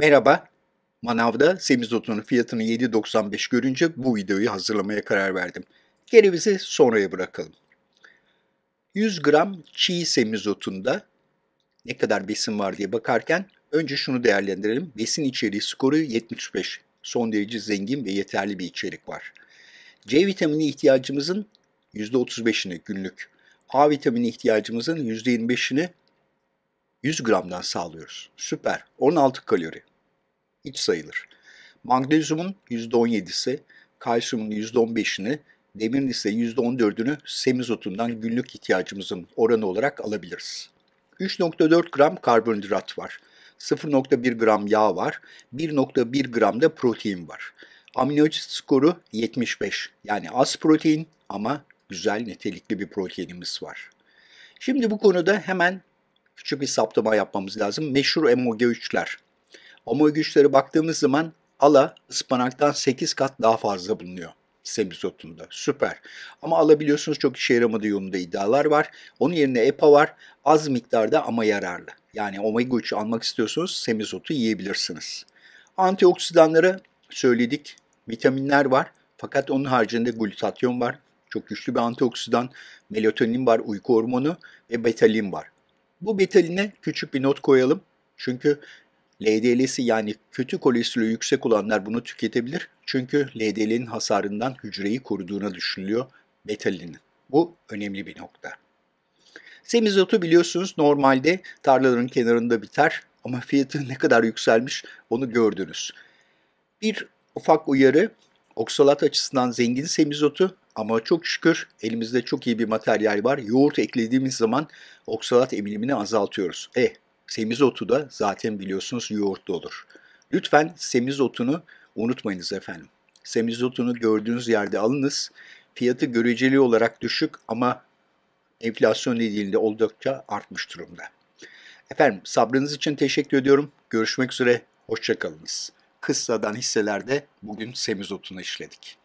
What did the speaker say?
Merhaba, Manav'da semizotunun fiyatını 7.95 görünce bu videoyu hazırlamaya karar verdim. Kerevizi sonraya bırakalım. 100 gram çiğ semizotunda ne kadar besin var diye bakarken önce şunu değerlendirelim. Besin içeriği skoru 75. Son derece zengin ve yeterli bir içerik var. C vitamini ihtiyacımızın %35'ini günlük, A vitamini ihtiyacımızın %25'ini 100 gramdan sağlıyoruz. Süper. 16 kalori iç sayılır. Magnezyumun %17'si, kalsiyumun %15'ini, demirin ise %14'ünü semizotundan günlük ihtiyacımızın oranı olarak alabiliriz. 3.4 gram karbonhidrat var. 0.1 gram yağ var. 1.1 gram da protein var. Aminoasit skoru 75. Yani az protein ama güzel nitelikli bir proteinimiz var. Şimdi bu konuda hemen küçük bir saptama yapmamız lazım. Meşhur MOG3'ler ama güçleri baktığımız zaman ala ıspanaktan 8 kat daha fazla bulunuyor semizotunda, Süper. Ama alabiliyorsunuz çok işe yaramadığı yolunda iddialar var. Onun yerine EPA var. Az miktarda ama yararlı. Yani omega 3 almak istiyorsunuz semizotu yiyebilirsiniz. Antioksidanları söyledik. Vitaminler var. Fakat onun haricinde glutatyon var. Çok güçlü bir antioksidan. Melatonin var, uyku hormonu ve betalin var. Bu betaline küçük bir not koyalım. Çünkü LDL'si yani kötü kolesterolü yüksek olanlar bunu tüketebilir. Çünkü LDL'nin hasarından hücreyi koruduğuna düşünülüyor betalinin. Bu önemli bir nokta. Semizotu biliyorsunuz normalde tarlaların kenarında biter ama fiyatı ne kadar yükselmiş onu gördünüz. Bir ufak uyarı oksalat açısından zengin semizotu ama çok şükür elimizde çok iyi bir materyal var. Yoğurt eklediğimiz zaman oksalat emilimini azaltıyoruz. E Semizotu da zaten biliyorsunuz yoğurtlu olur. Lütfen semizotunu unutmayınız efendim. Semizotunu gördüğünüz yerde alınız. Fiyatı göreceli olarak düşük ama enflasyon nedeniyle oldukça artmış durumda. Efendim sabrınız için teşekkür ediyorum. Görüşmek üzere. Hoşçakalınız. Kıssa'dan hisselerde bugün semizotunu işledik.